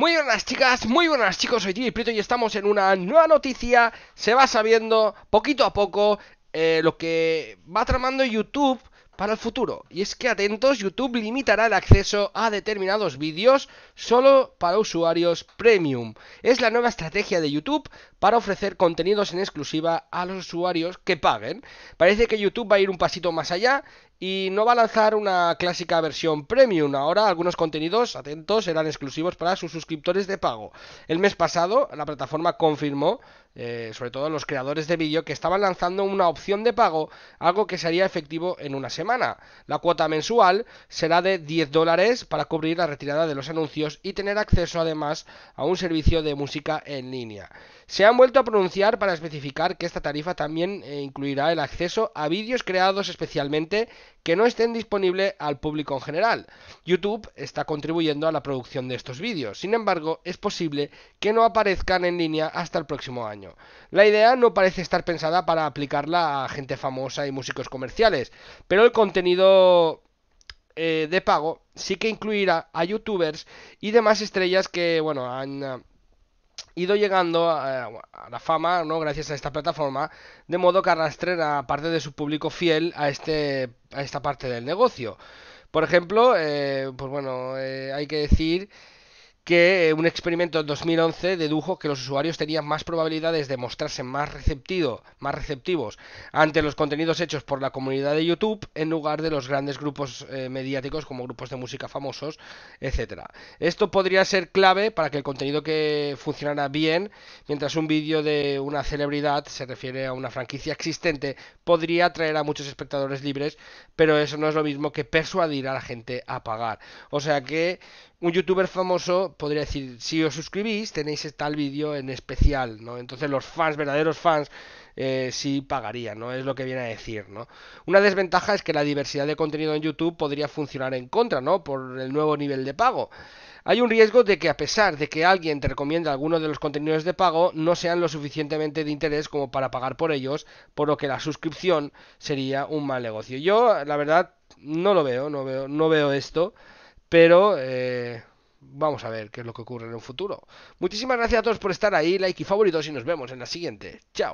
Muy buenas chicas, muy buenas chicos, soy Jimmy y estamos en una nueva noticia. Se va sabiendo poquito a poco eh, lo que va tramando YouTube para el futuro. Y es que atentos, YouTube limitará el acceso a determinados vídeos solo para usuarios premium. Es la nueva estrategia de YouTube para ofrecer contenidos en exclusiva a los usuarios que paguen. Parece que YouTube va a ir un pasito más allá y no va a lanzar una clásica versión premium. Ahora algunos contenidos, atentos, serán exclusivos para sus suscriptores de pago. El mes pasado la plataforma confirmó, eh, sobre todo los creadores de vídeo, que estaban lanzando una opción de pago, algo que sería efectivo en una semana. La cuota mensual será de 10 dólares para cubrir la retirada de los anuncios y tener acceso además a un servicio de música en línea. Se han vuelto a pronunciar para especificar que esta tarifa también eh, incluirá el acceso a vídeos creados especialmente que no estén disponibles al público en general. YouTube está contribuyendo a la producción de estos vídeos, sin embargo es posible que no aparezcan en línea hasta el próximo año. La idea no parece estar pensada para aplicarla a gente famosa y músicos comerciales, pero el contenido eh, de pago sí que incluirá a youtubers y demás estrellas que, bueno, han ido llegando eh, a, la fama, ¿no? Gracias a esta plataforma, de modo que arrastren a parte de su público fiel a, este, a esta parte del negocio. Por ejemplo, eh, pues bueno, eh, hay que decir que eh, un experimento en 2011 dedujo que los usuarios tenían más probabilidades de mostrarse más, más receptivos ante los contenidos hechos por la comunidad de YouTube en lugar de los grandes grupos eh, mediáticos como grupos de música famosos, etc. Esto podría ser clave para que el contenido que funcionara bien, mientras un vídeo de una celebridad se refiere a una franquicia existente, podría atraer a muchos espectadores libres, pero eso no es lo mismo que persuadir a la gente a pagar. O sea que un youtuber famoso podría decir, si os suscribís tenéis tal vídeo en especial, ¿no? Entonces los fans, verdaderos fans, eh, sí pagarían, ¿no? Es lo que viene a decir, ¿no? Una desventaja es que la diversidad de contenido en YouTube podría funcionar en contra, ¿no? Por el nuevo nivel de pago. Hay un riesgo de que a pesar de que alguien te recomienda alguno de los contenidos de pago, no sean lo suficientemente de interés como para pagar por ellos, por lo que la suscripción sería un mal negocio. Yo, la verdad, no lo veo, no veo, no veo esto pero eh, vamos a ver qué es lo que ocurre en el futuro. Muchísimas gracias a todos por estar ahí, like y favoritos y nos vemos en la siguiente. Chao.